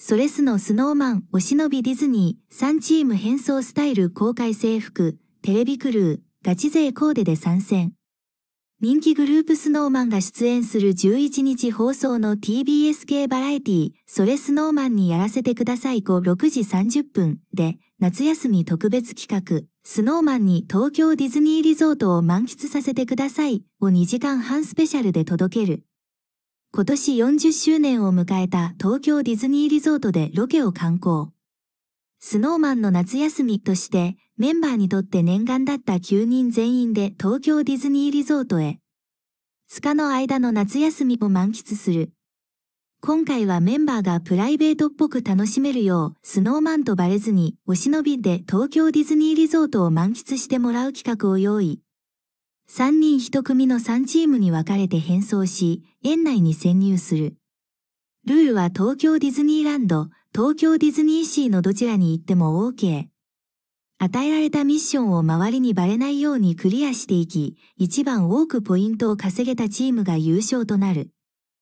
ソレスのスノーマン、お忍びディズニー、3チーム変装スタイル公開制服、テレビクルー、ガチ勢コーデで参戦。人気グループスノーマンが出演する11日放送の TBS 系バラエティ、ーソレスノーマンにやらせてください5 6時30分で、夏休み特別企画、スノーマンに東京ディズニーリゾートを満喫させてくださいを2時間半スペシャルで届ける。今年40周年を迎えた東京ディズニーリゾートでロケを観光。スノーマンの夏休みとしてメンバーにとって念願だった9人全員で東京ディズニーリゾートへ。スカの間の夏休みを満喫する。今回はメンバーがプライベートっぽく楽しめるよう、スノーマンとバレずに、お忍びで東京ディズニーリゾートを満喫してもらう企画を用意。3人1組の3チームに分かれて変装し、園内に潜入する。ルールは東京ディズニーランド、東京ディズニーシーのどちらに行っても OK。与えられたミッションを周りにバレないようにクリアしていき、一番多くポイントを稼げたチームが優勝となる。